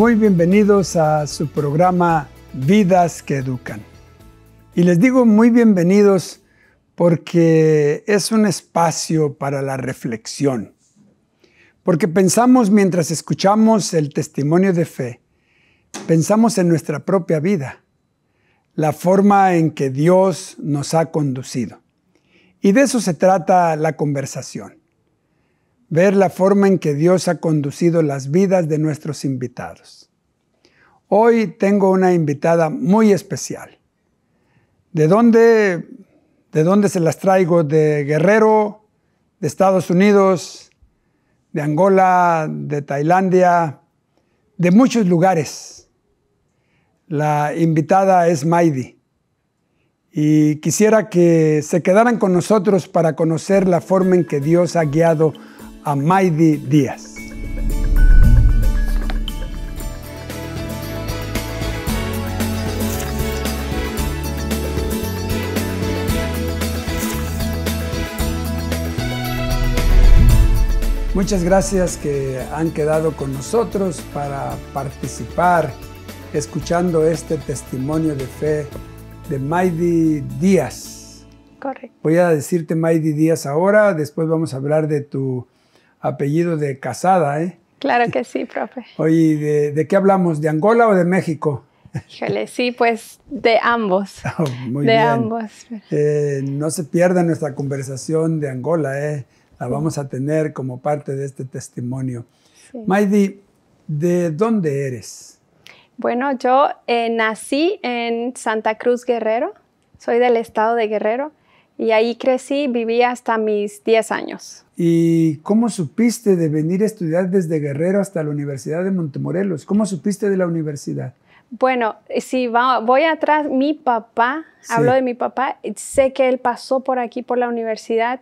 Muy bienvenidos a su programa Vidas que Educan. Y les digo muy bienvenidos porque es un espacio para la reflexión. Porque pensamos mientras escuchamos el testimonio de fe, pensamos en nuestra propia vida, la forma en que Dios nos ha conducido. Y de eso se trata la conversación ver la forma en que Dios ha conducido las vidas de nuestros invitados. Hoy tengo una invitada muy especial. ¿De dónde, de se las traigo? ¿De Guerrero? ¿De Estados Unidos? ¿De Angola? ¿De Tailandia? De muchos lugares. La invitada es Maidi y quisiera que se quedaran con nosotros para conocer la forma en que Dios ha guiado a Maidi Díaz. Muchas gracias que han quedado con nosotros para participar escuchando este testimonio de fe de Maidi Díaz. Correcto. Voy a decirte Maidi Díaz ahora, después vamos a hablar de tu apellido de casada, ¿eh? Claro que sí, profe. Oye, ¿de, qué hablamos? ¿De Angola o de México? Híjole, sí, pues de ambos. Oh, de ambos. Eh, no se pierda nuestra conversación de Angola, ¿eh? La vamos a tener como parte de este testimonio. Maidi, ¿de dónde eres? Bueno, yo eh, nací en Santa Cruz Guerrero, soy del estado de Guerrero, y ahí crecí, viví hasta mis 10 años. ¿Y cómo supiste de venir a estudiar desde Guerrero hasta la Universidad de Montemorelos? ¿Cómo supiste de la universidad? Bueno, si voy atrás, mi papá, hablo de mi papá, sé que él pasó por aquí, por la universidad.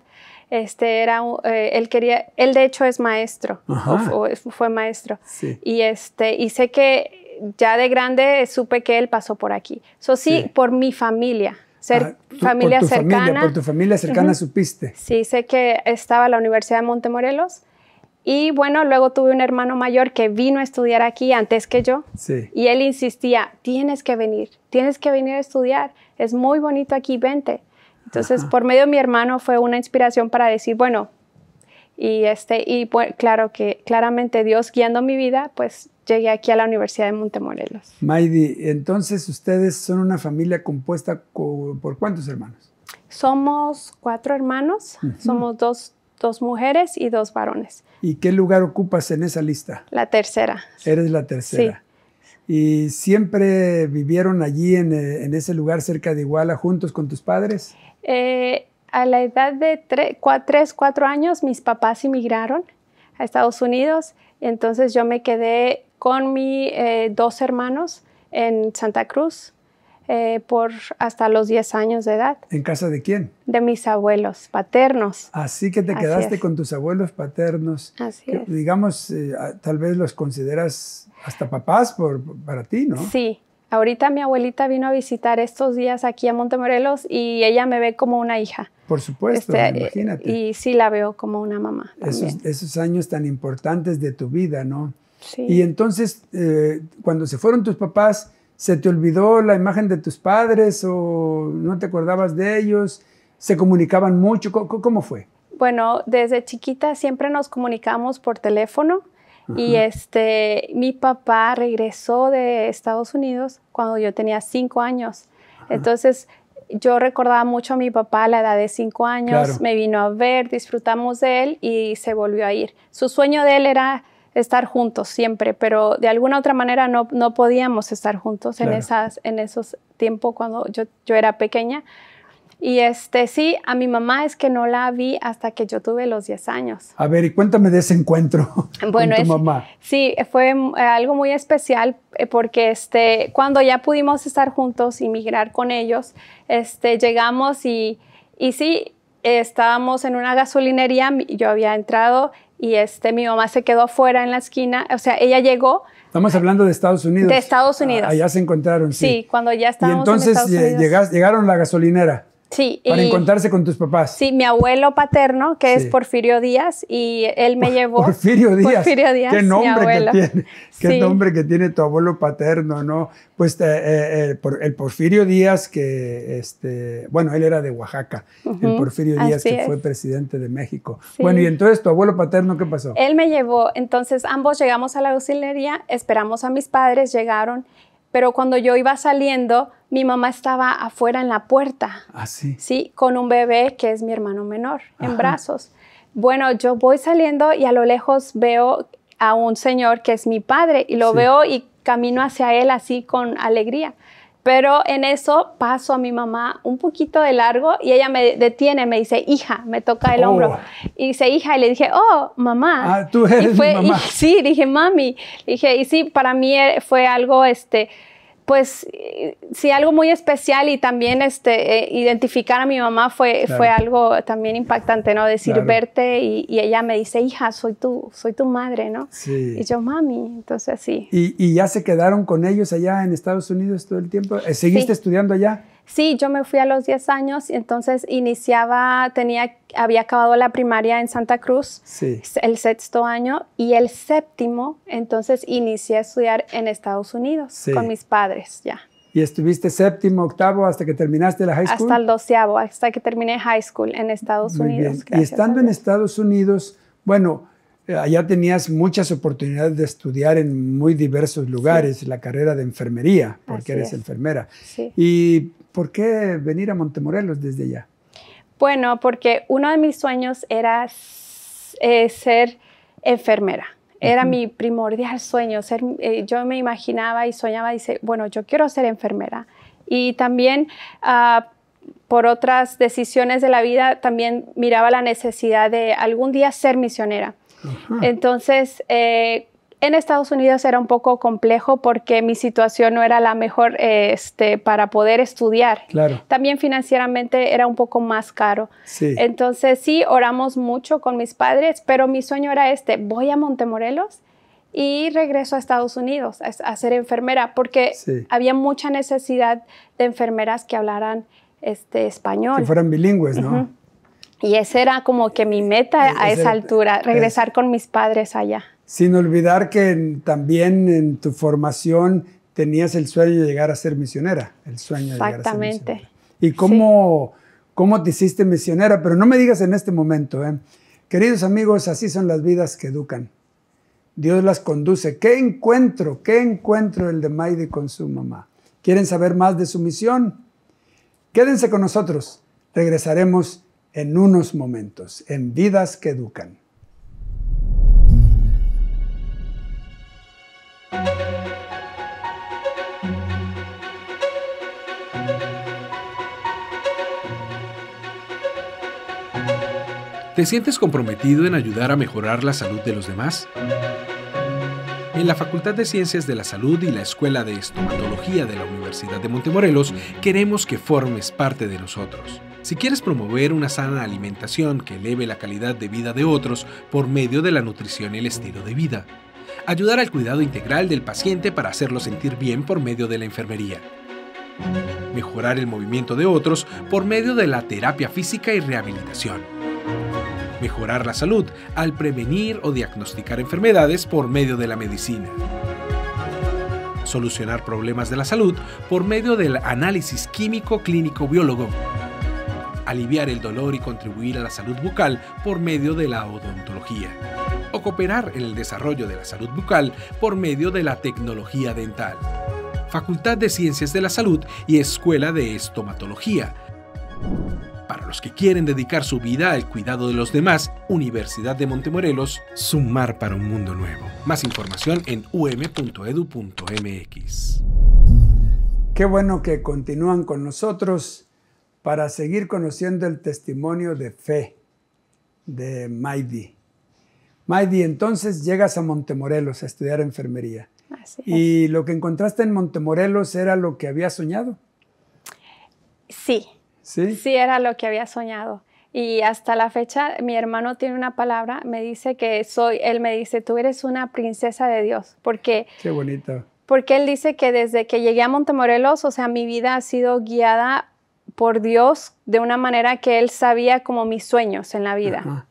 Este era, eh, él quería, él de hecho es maestro, o, fue maestro. Y, este, y sé que ya de grande supe que él pasó por aquí. Eso sí, por mi familia familia cercana. tu familia cercana supiste. Sí, sé que estaba en la Universidad de Montemorelos. Y bueno, luego tuve un hermano mayor que vino a estudiar aquí antes que yo. Y él insistía, tienes que venir, tienes que venir a estudiar, es muy bonito aquí, vente. Entonces, por medio de mi hermano fue una inspiración para decir, bueno, y este y pues, claro que claramente Dios guiando mi vida, pues llegué aquí a la Universidad de Montemorelos. Maidi, entonces ustedes son una familia compuesta por cuántos hermanos? Somos cuatro hermanos, somos dos, dos, mujeres y dos varones. ¿Y qué lugar ocupas en esa lista? La tercera. Eres la tercera. Sí. ¿Y siempre vivieron allí en, eh, ese lugar cerca de Iguala juntos con tus padres? Eh, a la edad de tres, cuatro años mis papás emigraron a Estados Unidos, entonces yo me quedé con mis eh, dos hermanos en Santa Cruz eh, por hasta los 10 años de edad. ¿En casa de quién? De mis abuelos paternos. Así que te quedaste con tus abuelos paternos. Así que, Digamos, eh, tal vez los consideras hasta papás por, para ti, ¿no? Sí. Ahorita mi abuelita vino a visitar estos días aquí a Montemorelos y ella me ve como una hija. Por supuesto, este, imagínate. Y sí la veo como una mamá. Esos, esos años tan importantes de tu vida, ¿no? Y entonces, eh, cuando se fueron tus papás, ¿se te olvidó la imagen de tus padres o no te acordabas de ellos? ¿Se comunicaban mucho? ¿Cómo, fue? Bueno, desde chiquita siempre nos comunicamos por teléfono. Y este, mi papá regresó de Estados Unidos cuando yo tenía cinco años. Entonces, yo recordaba mucho a mi papá a la edad de cinco años, me vino a ver, disfrutamos de él y se volvió a ir. Su sueño de él era estar juntos siempre, pero de alguna otra manera no, no podíamos estar juntos en, esas, en esos tiempos cuando yo, yo era pequeña. Y este, sí, a mi mamá es que no la vi hasta que yo tuve los 10 años. A ver, y cuéntame de ese encuentro con tu mamá. Sí, fue eh, algo muy especial eh, porque este, cuando ya pudimos estar juntos y migrar con ellos, este, llegamos y, y sí, estábamos en una gasolinería, yo había entrado y este, mi mamá se quedó afuera en la esquina, o sea, ella llegó. Estamos hablando de Estados Unidos. De Estados Unidos. Ah, allá se encontraron, sí. cuando ya estábamos y entonces eh, llegaron a la gasolinera. Sí, para eh, encontrarse con tus papás. Sí, mi abuelo paterno, que es Porfirio Díaz, y él me llevó. Porfirio Díaz. Porfirio Díaz qué nombre que tiene, qué nombre que tiene tu abuelo paterno, ¿no? Pues eh, eh, el, Porfirio Díaz, que, este, bueno, él era de Oaxaca, el Porfirio Díaz que fue presidente de México. Bueno, y entonces tu abuelo paterno, ¿qué pasó? Él me llevó, entonces ambos llegamos a la auxiliaría, esperamos a mis padres, llegaron pero cuando yo iba saliendo, mi mamá estaba afuera en la puerta. Ah, sí. con un bebé que es mi hermano menor, en brazos. Bueno, yo voy saliendo y a lo lejos veo a un señor que es mi padre y lo veo y camino hacia él así con alegría. Pero en eso paso a mi mamá un poquito de largo y ella me detiene, me dice, hija, me toca el hombro. Oh. Y dice, hija, y le dije, oh, mamá. Ah, tú eres sí, dije, mami. dije, y sí, para mí eh, fue algo, este, pues eh, sí, algo muy especial y también este, eh, identificar a mi mamá fue, fue algo también impactante, ¿no? Decir verte y, ella me dice, hija, soy tu, soy tu madre, ¿no? Y yo, mami, entonces sí. ¿Y, ya se quedaron con ellos allá en Estados Unidos todo el tiempo? Eh, ¿Seguiste estudiando allá? Sí, yo me fui a los 10 años y entonces iniciaba, tenía, había acabado la primaria en Santa Cruz, sí. el sexto año, y el séptimo, entonces inicié a estudiar en Estados Unidos con mis padres ya. ¿Y estuviste séptimo, octavo hasta que terminaste la high school? Hasta el doceavo, hasta que terminé high school en Estados Unidos. Y estando en Estados Unidos, bueno, eh, allá tenías muchas oportunidades de estudiar en muy diversos lugares la carrera de enfermería, porque eres enfermera. ¿Y por qué venir a Montemorelos desde allá? Bueno, porque uno de mis sueños era eh, ser enfermera. Era mi primordial sueño. Ser, eh, yo me imaginaba y soñaba, y dice, bueno, yo quiero ser enfermera. Y también... Ah, por otras decisiones de la vida, también miraba la necesidad de algún día ser misionera. Entonces, eh, en Estados Unidos era un poco complejo porque mi situación no era la mejor este, para poder estudiar. También financieramente era un poco más caro. Entonces sí, oramos mucho con mis padres, pero mi sueño era este, voy a Montemorelos y regreso a Estados Unidos a, ser enfermera porque había mucha necesidad de enfermeras que hablaran este, español. Que fueran bilingües, ¿no? Y esa era como que mi meta e-, a esa altura, regresar con mis padres allá. Sin olvidar que también en tu formación tenías el sueño de llegar a ser misionera, el sueño de a ser misionera. ¿Y cómo, cómo te hiciste misionera? Pero no me digas en este momento, ¿eh? Queridos amigos, así son las vidas que educan. Dios las conduce. ¿Qué encuentro? ¿Qué encuentro el de Maide con su mamá? ¿Quieren saber más de su misión? Quédense con nosotros. Regresaremos en unos momentos, en vidas que educan. ¿Te sientes comprometido en ayudar a mejorar la salud de los demás? en la Facultad de Ciencias de la Salud y la Escuela de Estomatología de la Universidad de Montemorelos, queremos que formes parte de nosotros. Si quieres promover una sana alimentación que eleve la calidad de vida de otros por medio de la nutrición y el estilo de vida, ayudar al cuidado integral del paciente para hacerlo sentir bien por medio de la enfermería, mejorar el movimiento de otros por medio de la terapia física y rehabilitación mejorar la salud al prevenir o diagnosticar enfermedades por medio de la medicina, solucionar problemas de la salud por medio del análisis químico clínico biólogo, aliviar el dolor y contribuir a la salud bucal por medio de la odontología, o cooperar en el desarrollo de la salud bucal por medio de la tecnología dental. Facultad de Ciencias de la Salud y Escuela de Estomatología. Para los que quieren dedicar su vida al cuidado de los demás, Universidad de Montemorelos, sumar para un mundo nuevo. Más información en um.edu.mx. Qué bueno que continúan con nosotros para seguir conociendo el testimonio de fe de Maidi. Maidi, entonces llegas a Montemorelos a estudiar enfermería. Y lo que encontraste en Montemorelos era lo que había soñado. Sí, ¿Sí? era lo que había soñado. Y hasta la fecha, mi hermano tiene una palabra, me dice que soy, él me dice, tú eres una princesa de Dios, porque... Qué bonito. Porque él dice que desde que llegué a Montemorelos, o sea, mi vida ha sido guiada por Dios de una manera que él sabía como mis sueños en la vida.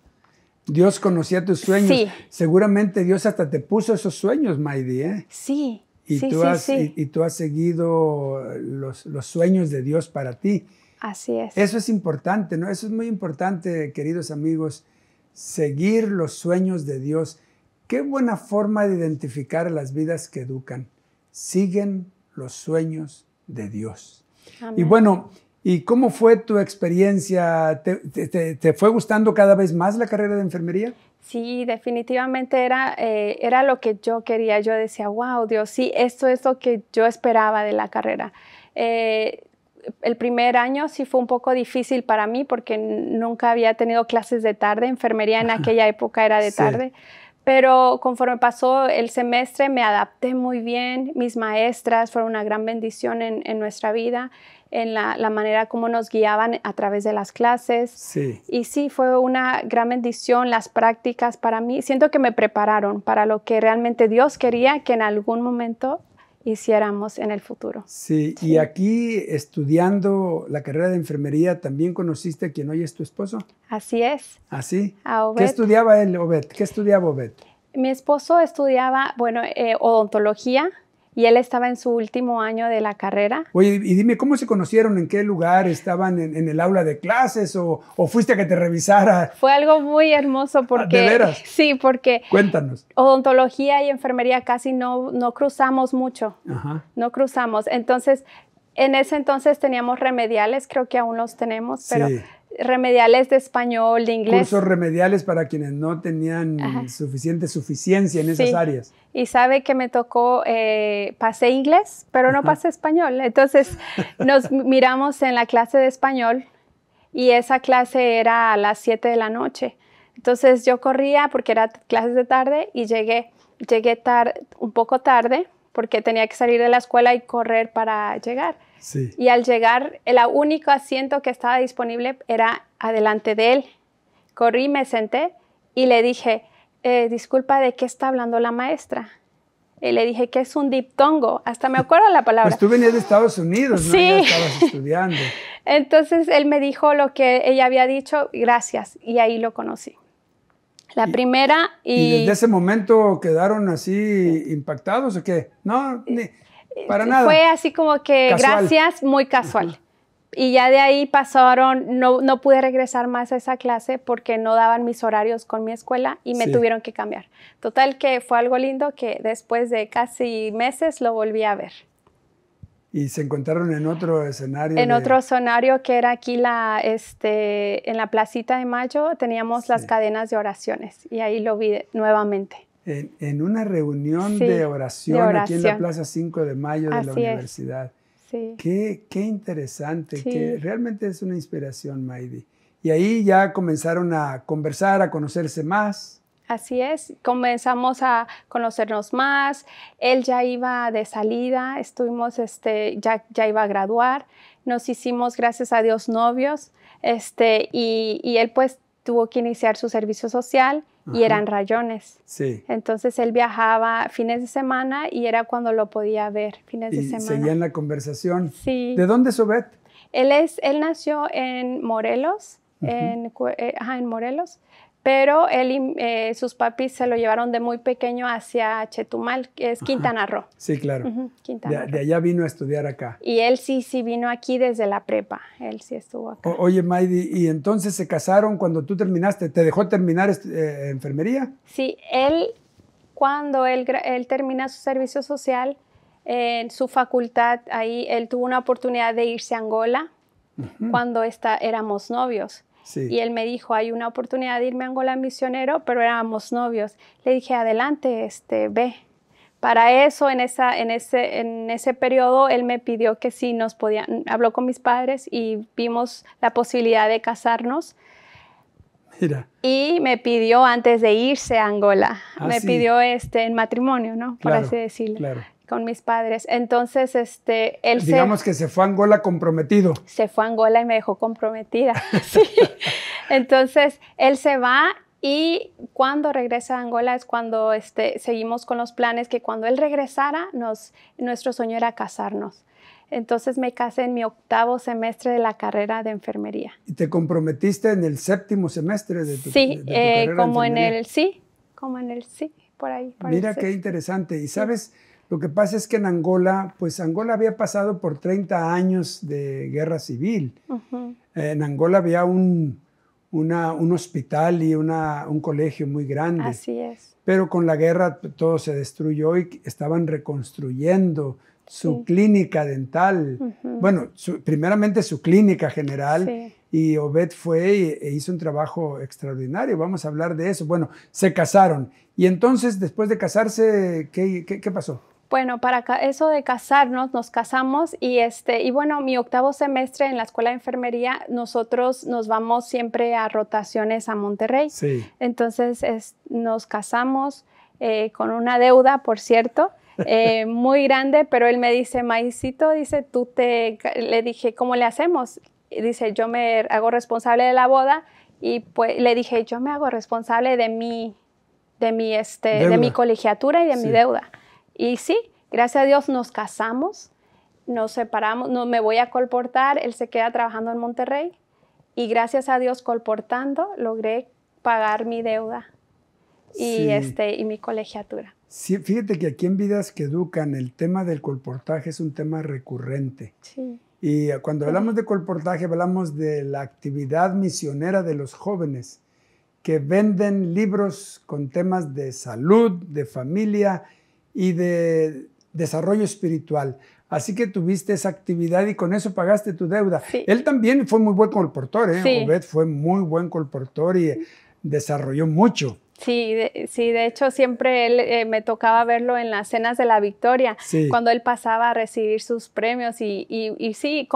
Dios conocía tus sueños. Sí. Seguramente Dios hasta te puso esos sueños, Maidi, ¿eh? Sí. Y, sí, tú, has, y, tú has seguido los, los, sueños de Dios para ti. Así es. Eso es importante, ¿no? Eso es muy importante, queridos amigos, seguir los sueños de Dios. Qué buena forma de identificar las vidas que educan. Siguen los sueños de Dios. Y bueno, ¿y cómo fue tu experiencia? ¿Te, fue gustando cada vez más la carrera de enfermería? Sí, definitivamente era, eh, era lo que yo quería. Yo decía, wow, Dios, sí, esto es lo que yo esperaba de la carrera. Eh, el primer año sí fue un poco difícil para mí porque nunca había tenido clases de tarde, enfermería en aquella época era de tarde. Pero conforme pasó el semestre me adapté muy bien, mis maestras fueron una gran bendición en, nuestra vida, en la, la, manera como nos guiaban a través de las clases. Sí. Y sí, fue una gran bendición las prácticas para mí. Siento que me prepararon para lo que realmente Dios quería que en algún momento hiciéramos en el futuro. Sí, y aquí estudiando la carrera de enfermería, ¿también conociste a quien hoy es tu esposo? Así es. ¿Así? ¿Ah, ¿Qué estudiaba él, Obed? ¿Qué estudiaba Obed? Mi esposo estudiaba, bueno, eh, odontología y él estaba en su último año de la carrera. Oye, y dime, ¿cómo se conocieron? ¿En qué lugar estaban? ¿En, el aula de clases o, fuiste a que te revisara? Fue algo muy hermoso ah, porque... ¿De veras? Sí, porque... Cuéntanos. Odontología y enfermería casi no, no cruzamos mucho. Ajá. No cruzamos. Entonces, en ese entonces teníamos remediales, creo que aún los tenemos, pero remediales de español, de inglés. Cursos remediales para quienes no tenían suficiente suficiencia en esas áreas. Y sabe que me tocó, eh, pasé inglés, pero no pasé español. Entonces nos miramos en la clase de español y esa clase era a las 7 de la noche. Entonces yo corría porque era clases de tarde y llegué, llegué un poco tarde porque tenía que salir de la escuela y correr para llegar. Y al llegar, el único asiento que estaba disponible era adelante de él. Corrí, me senté y le dije, eh, disculpa, ¿de qué está hablando la maestra? Y le dije que es un diptongo, hasta me acuerdo la palabra. Pues tú venías de Estados Unidos, ¿no? Sí. Entonces él me dijo lo que ella había dicho, gracias, y ahí lo conocí. La primera y... ¿Y desde ese momento quedaron así impactados o qué? No, ni, eh, eh, fue así como que gracias, muy casual. Y ya de ahí pasaron, no, pude regresar más a esa clase porque no daban mis horarios con mi escuela y me tuvieron que cambiar. Total que fue algo lindo que después de casi meses lo volví a ver. Y se encontraron en otro escenario. En otro escenario que era aquí la, este, en la placita de Mayo, teníamos las cadenas de oraciones y ahí lo vi nuevamente en, una reunión de, oración, aquí en la Plaza 5 de Mayo de la universidad. Sí. Qué, interesante, que realmente es una inspiración, Maidi. Y ahí ya comenzaron a conversar, a conocerse más. Así es, comenzamos a conocernos más, él ya iba de salida, estuvimos, este, ya, ya iba a graduar, nos hicimos, gracias a Dios, novios, este, y, y él pues tuvo que iniciar su servicio social y eran rayones. Sí. Entonces él viajaba fines de semana y era cuando lo podía ver, fines de semana. en la conversación. Sí. ¿De dónde es Obed? Él, es, él nació en Morelos, en, eh, en Morelos, pero él, y eh, sus papis se lo llevaron de muy pequeño hacia Chetumal, que es Quintana Roo. Sí, claro. Quintana de, allá vino a estudiar acá. Y él sí, sí vino aquí desde la prepa, él sí estuvo acá. oye, Maidi, ¿y entonces se casaron cuando tú terminaste? ¿Te dejó terminar eh, enfermería? Sí, él, cuando él, termina su servicio social, en su facultad, ahí él tuvo una oportunidad de irse a Angola cuando está, éramos novios. Y él me dijo, hay una oportunidad de irme a Angola misionero, pero éramos novios. Le dije, adelante, este, ve. Para eso, en, esa, en, ese, en ese periodo, él me pidió que sí nos podían, habló con mis padres y vimos la posibilidad de casarnos. Mira. Y me pidió antes de irse a Angola, ah, me pidió este, en matrimonio, ¿no? Por así decirlo. Claro con mis padres. Entonces, este, él Digamos que se fue a Angola comprometido. Se fue a Angola y me dejó comprometida. sí. Entonces, él se va y cuando regresa a Angola es cuando este, seguimos con los planes que cuando él regresara, nos, nuestro sueño era casarnos. Entonces me casé en mi octavo semestre de la carrera de enfermería. ¿Y te comprometiste en el séptimo semestre de tu, sí, de, eh, como en el sí, como en el sí, por ahí. Mira qué interesante. Y sabes, lo que pasa es que en Angola, pues Angola había pasado por 30 años de guerra civil. En Angola había un, hospital y un colegio muy grande. Así es. Pero con la guerra todo se destruyó y estaban reconstruyendo su clínica dental. Bueno, primeramente su clínica general. Y Obed fue e hizo un trabajo extraordinario. Vamos a hablar de eso. Bueno, se casaron. Y entonces, después de casarse, qué pasó? Bueno, para eso de casarnos, nos casamos y este y bueno, mi octavo semestre en la escuela de enfermería, nosotros nos vamos siempre a rotaciones a Monterrey. Entonces nos casamos eh, con una deuda, por cierto. Eh, muy grande, pero él me dice, Maicito, dice, tú te, le dije, ¿cómo le hacemos? dice, yo me hago responsable de la boda y pues le dije, yo me hago responsable de mi, de mi, este, de mi colegiatura y de mi deuda. Y sí, gracias a Dios nos casamos, nos separamos, no, me voy a colportar, él se queda trabajando en Monterrey y gracias a Dios colportando logré pagar mi deuda y, este, y mi colegiatura. Sí, fíjate que aquí en Vidas que Educan el tema del colportaje es un tema recurrente. Y cuando hablamos de colportaje, hablamos de la actividad misionera de los jóvenes que venden libros con temas de salud, de familia, y de desarrollo espiritual. Así que tuviste esa actividad y con eso pagaste tu deuda. Él también fue muy buen colportor, ¿eh? fue muy buen colportor y desarrolló mucho. Sí, de, sí, de hecho siempre él, eh, me tocaba verlo en las cenas de la victoria, cuando él pasaba a recibir sus premios y, y, sí,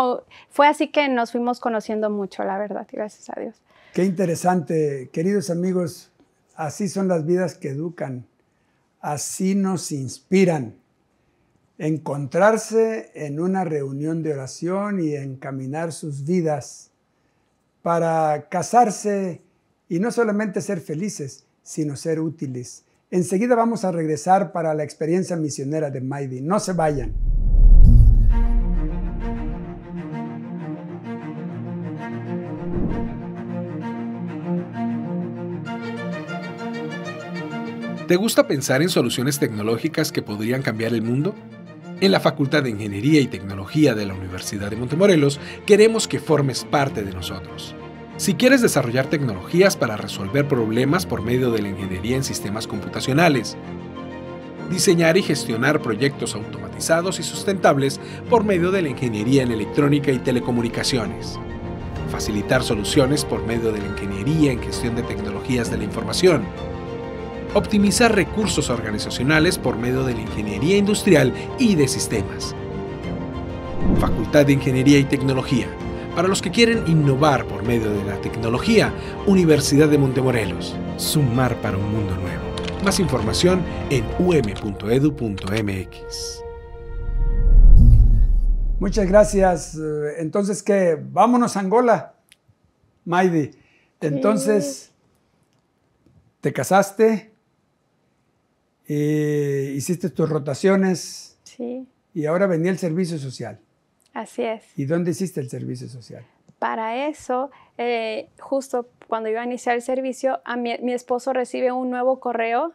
fue así que nos fuimos conociendo mucho, la verdad, gracias a Dios. Qué interesante, queridos amigos, así son las vidas que educan así nos inspiran. Encontrarse en una reunión de oración y encaminar sus vidas para casarse y no solamente ser felices, sino ser útiles. Enseguida vamos a regresar para la experiencia misionera de Maidi. No se vayan. ¿Te gusta pensar en soluciones tecnológicas que podrían cambiar el mundo? En la Facultad de Ingeniería y Tecnología de la Universidad de Montemorelos queremos que formes parte de nosotros. Si quieres desarrollar tecnologías para resolver problemas por medio de la ingeniería en sistemas computacionales, diseñar y gestionar proyectos automatizados y sustentables por medio de la ingeniería en electrónica y telecomunicaciones, facilitar soluciones por medio de la ingeniería en gestión de tecnologías de la información, optimizar recursos organizacionales por medio de la ingeniería industrial y de sistemas. Facultad de Ingeniería y Tecnología. Para los que quieren innovar por medio de la tecnología, Universidad de Montemorelos. Sumar para un mundo nuevo. Más información en um.edu.mx. Muchas gracias. Eh, entonces, ¿qué? Vámonos a Angola, Maidi. Entonces, ¿te casaste? Eh, hiciste tus rotaciones. Sí. Y ahora venía el servicio social. Así es. ¿Y dónde hiciste el servicio social? Para eso, eh, justo cuando iba a iniciar el servicio, a mi, esposo recibe un nuevo correo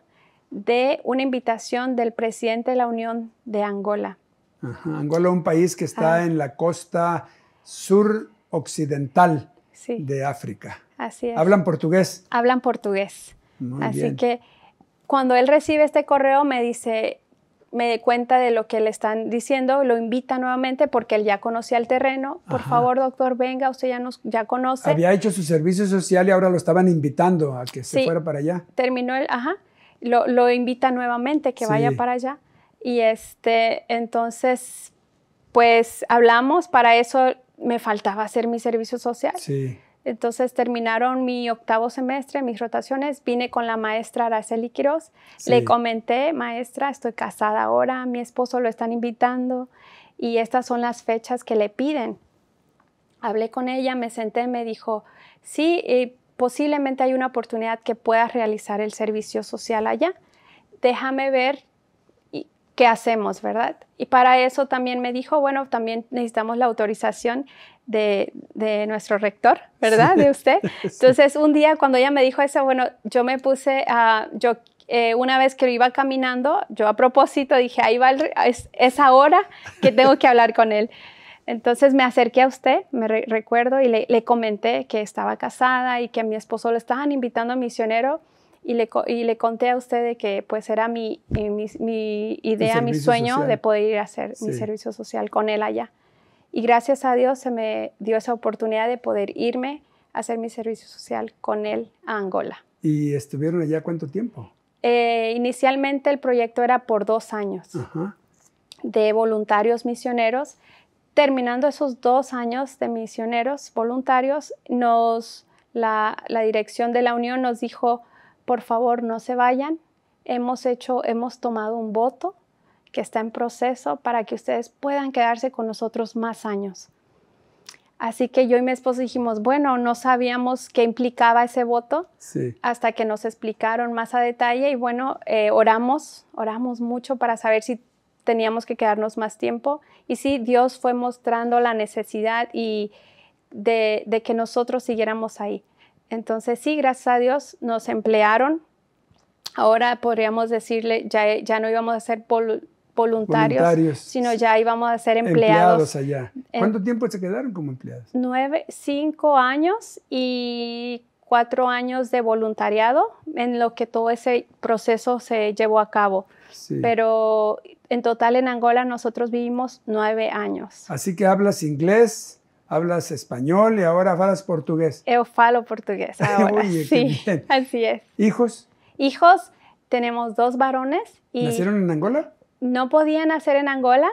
de una invitación del presidente de la Unión de Angola. Ajá. Angola, un país que está ah. en la costa sur occidental de África. Así es. ¿Hablan portugués? Hablan portugués. Así que cuando él recibe este correo me dice, me di cuenta de lo que le están diciendo, lo invita nuevamente porque él ya conocía el terreno. Por favor, doctor, venga, usted ya nos ya conoce. Había hecho su servicio social y ahora lo estaban invitando a que se fuera para allá. Terminó el, ajá, lo, invita nuevamente que vaya para allá. Y este, entonces, pues hablamos, para eso me faltaba hacer mi servicio social. Sí. Entonces terminaron mi octavo semestre, mis rotaciones, vine con la maestra Araceli Quiroz, le comenté, maestra, estoy casada ahora, mi esposo lo están invitando y estas son las fechas que le piden. Hablé con ella, me senté, me dijo, sí, eh, posiblemente hay una oportunidad que puedas realizar el servicio social allá. Déjame ver qué hacemos, ¿verdad? Y para eso también me dijo, bueno, también necesitamos la autorización de, de nuestro rector, ¿verdad? De usted. Entonces, un día cuando ella me dijo eso, bueno, yo me puse a, yo eh, una vez que iba caminando, yo a propósito dije, ahí va, es, es, ahora que tengo que hablar con él. Entonces me acerqué a usted, me recuerdo, y le, le, comenté que estaba casada y que a mi esposo lo estaban invitando a misionero y le, y le conté a usted de que pues era mi, mi, idea, mi sueño de poder ir a hacer mi servicio social con él allá. Y gracias a Dios se me dio esa oportunidad de poder irme a hacer mi servicio social con él a Angola. ¿Y estuvieron allá cuánto tiempo? Eh, inicialmente el proyecto era por dos años de voluntarios misioneros. Terminando esos dos años de misioneros voluntarios, nos, la, la dirección de la Unión nos dijo, por favor no se vayan. Hemos hecho, hemos tomado un voto que está en proceso para que ustedes puedan quedarse con nosotros más años. Así que yo y mi esposo dijimos, bueno, no sabíamos qué implicaba ese voto hasta que nos explicaron más a detalle y bueno, eh, oramos, oramos mucho para saber si teníamos que quedarnos más tiempo. Y sí, Dios fue mostrando la necesidad y de que nosotros siguiéramos ahí. Entonces sí, gracias a Dios nos emplearon. Ahora podríamos decirle, ya, ya no íbamos a ser voluntarios, sino ya íbamos a ser empleados. allá. ¿Cuánto tiempo se quedaron como empleados? Nueve, cinco años y cuatro años de voluntariado en lo que todo ese proceso se llevó a cabo. Pero en total en Angola nosotros vivimos nueve años. Así que hablas inglés, hablas español y ahora hablas portugués. Yo falo portugués ahora. sí, así es. ¿Hijos? Hijos, tenemos dos varones. Y ¿Nacieron en Angola? No podían nacer en Angola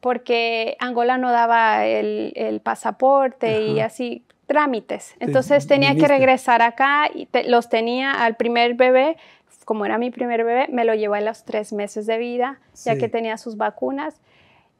porque Angola no daba el, pasaporte y así trámites. Entonces tenía que regresar acá y los tenía al primer bebé, como era mi primer bebé, me lo llevó a los tres meses de vida, ya que tenía sus vacunas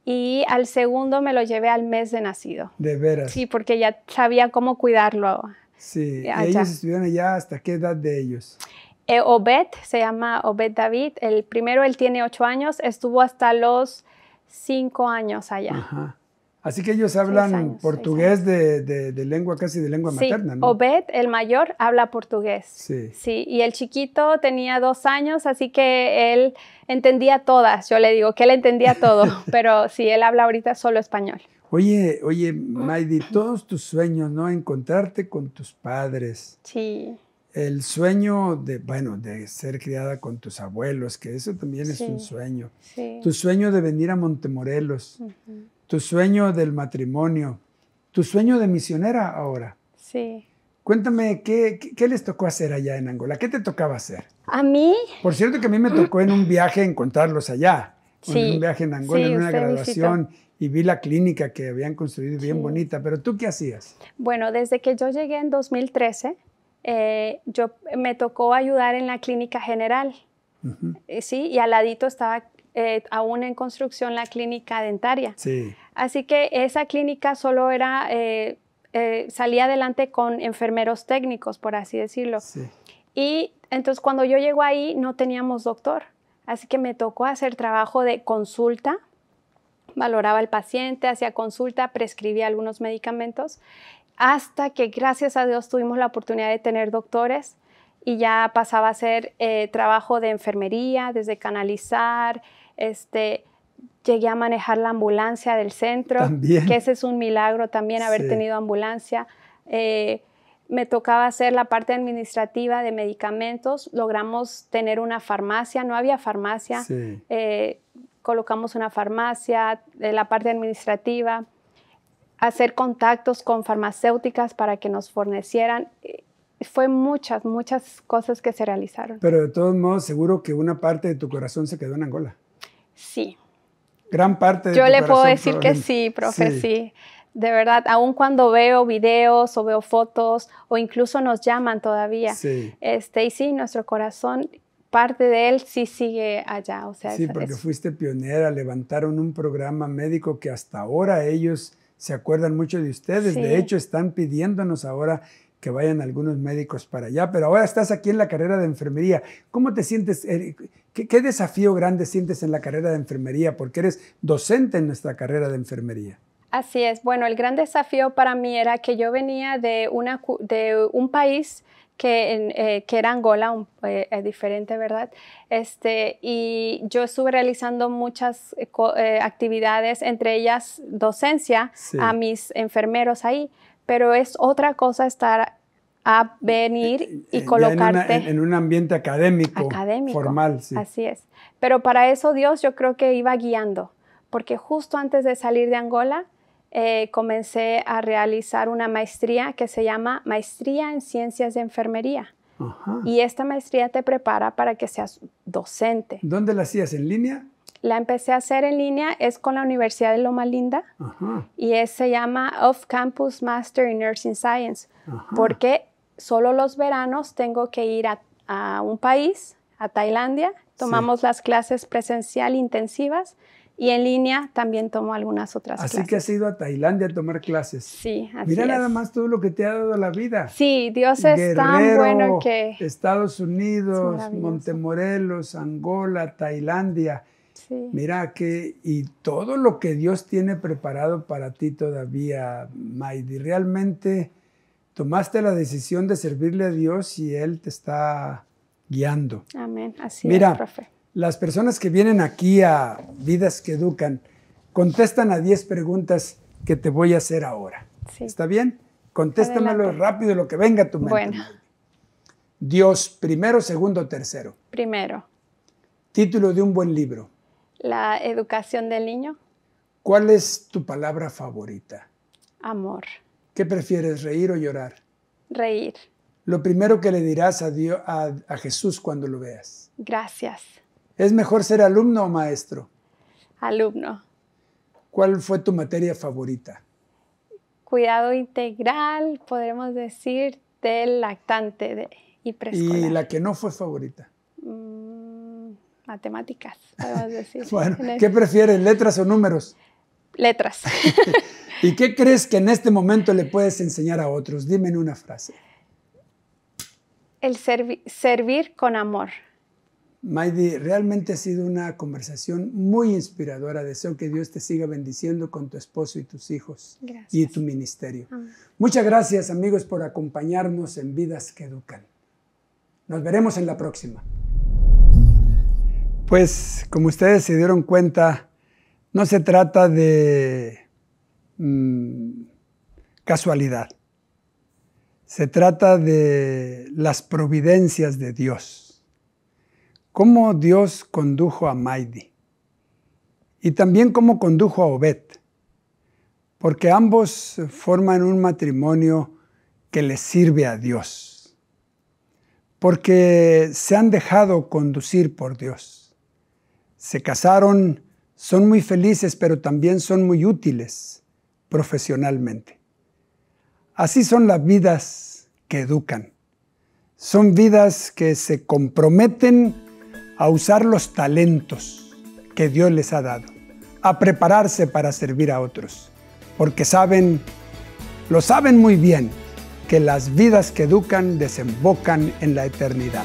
y al segundo me lo llevé al mes de nacido. De veras. Sí, porque ya sabía cómo cuidarlo. Sí, ellos estuvieron allá hasta qué edad de ellos. Eh, Obed, se llama Obed David. El primero, él tiene ocho años, estuvo hasta los cinco años allá. Ajá. Así que ellos hablan portugués de, lengua, casi de lengua materna, ¿no? Obed, el mayor, habla portugués. Sí. sí. Y el chiquito tenía dos años, así que él entendía todas. Yo le digo que él entendía todo, pero sí, él habla ahorita solo español. Oye, oye, Maidi, todos tus sueños, ¿no? Encontrarte con tus padres. Sí. El sueño de, bueno, de ser criada con tus abuelos, que eso también es un sueño. Sí. Tu sueño de venir a Montemorelos tu sueño del matrimonio, tu sueño de misionera ahora. Sí. Cuéntame, ¿qué, ¿qué, les tocó hacer allá en Angola? ¿Qué te tocaba hacer? A mí. Por cierto que a mí me tocó en un viaje encontrarlos allá. En un viaje en Angola, en una graduación. Y vi la clínica que habían construido bien bonita. Pero tú, ¿qué hacías? Bueno, desde que yo llegué en 2013, eh, yo me tocó ayudar en la clínica general. Eh, sí, y al ladito estaba eh, aún en construcción la clínica dentaria. Así que esa clínica solo era, eh, eh, salía adelante con enfermeros técnicos, por así decirlo. Y entonces cuando yo llego ahí no teníamos doctor, así que me tocó hacer trabajo de consulta, valoraba al paciente, hacía consulta, prescribía algunos medicamentos, hasta que gracias a Dios tuvimos la oportunidad de tener doctores y ya pasaba a ser trabajo de enfermería, desde canalizar, este, llegué a manejar la ambulancia del centro, que ese es un milagro también haber tenido ambulancia. Eh, me tocaba hacer la parte administrativa de medicamentos, logramos tener una farmacia, no había farmacia, eh, colocamos una farmacia, de eh, la parte administrativa, hacer contactos con farmacéuticas para que nos fornecieran. Fue muchas, muchas cosas que se realizaron. Pero de todos modos, seguro que una parte de tu corazón se quedó en Angola. Sí. Gran parte de Yo le puedo decir que sí, profe, sí. De verdad, aun cuando veo videos o veo fotos o incluso nos llaman todavía. Sí. Este, y sí, nuestro corazón, parte de él sí sigue allá. sí, porque fuiste pionera, levantaron un programa médico que hasta ahora ellos se acuerdan mucho de ustedes. De hecho, están pidiéndonos ahora que vayan algunos médicos para allá, pero ahora estás aquí en la carrera de enfermería. ¿Cómo te sientes? ¿Qué, desafío grande sientes en la carrera de enfermería? Porque eres docente en nuestra carrera de enfermería. Así es. Bueno, el gran desafío para mí era que yo venía de, un país que, eh, era Angola, es eh, diferente, ¿verdad? Este, y yo estuve realizando muchas eh, actividades, entre ellas docencia, a mis enfermeros ahí. Pero es otra cosa estar a venir eh, eh, y colocarte. En, un ambiente académico, formal. Así es. Pero para eso Dios yo creo que iba guiando, porque justo antes de salir de Angola eh, comencé a realizar una maestría que se llama Maestría en Ciencias de Enfermería. Y esta maestría te prepara para que seas docente. ¿Dónde la hacías? ¿En línea? La empecé a hacer en línea, es con la Universidad de Loma Linda y se llama Off Campus Master in Nursing Science, porque solo los veranos tengo que ir a, un país, a Tailandia, tomamos las clases presencial intensivas y en línea también tomo algunas otras así clases. Así que has ido a Tailandia a tomar clases. Sí, así Mira nada más todo lo que te ha dado la vida. Sí, Dios es tan bueno que... Estados Unidos, Montemorelos, Angola, Tailandia. Sí. Mira que, y todo lo que Dios tiene preparado para ti todavía, Maidi, realmente tomaste la decisión de servirle a Dios y Él te está guiando. Amén. Así es, profe. Las personas que vienen aquí a Vidas que Educan contestan a 10 preguntas que te voy a hacer ahora. ¿Está bien? Contéstamelo rápido lo que venga a tu mente. Bueno. Dios, primero, segundo, tercero. Primero. Título de un buen libro. La educación del niño. ¿Cuál es tu palabra favorita? Amor. ¿Qué prefieres, reír o llorar? Reír. Lo primero que le dirás a, a, Jesús cuando lo veas. Gracias. ¿Es mejor ser alumno o maestro? Alumno. ¿Cuál fue tu materia favorita? Cuidado integral, podremos decir, del lactante de, y preescolar. ¿Y la que no fue favorita? Mm, matemáticas, podemos decir. ¿qué prefieres, letras o números? Letras. ¿Y qué crees que en este momento le puedes enseñar a otros? Dime en una frase. El servir con amor. Maidi, realmente ha sido una conversación muy inspiradora. Deseo que Dios te siga bendiciendo con tu esposo y tus hijos y tu ministerio. Muchas gracias amigos por acompañarnos en Vidas que Educan. Nos veremos en la próxima. Pues como ustedes se dieron cuenta, no se trata de Mm, casualidad. Se trata de las providencias de Dios. Cómo Dios condujo a Maidi y también cómo condujo a Obed, porque ambos forman un matrimonio que les sirve a Dios, porque se han dejado conducir por Dios. Se casaron, son muy felices, pero también son muy útiles profesionalmente. Así son las vidas que educan. Son vidas que se comprometen a usar los talentos que Dios les ha dado, a prepararse para servir a otros, porque saben, lo saben muy bien, que las vidas que educan desembocan en la eternidad.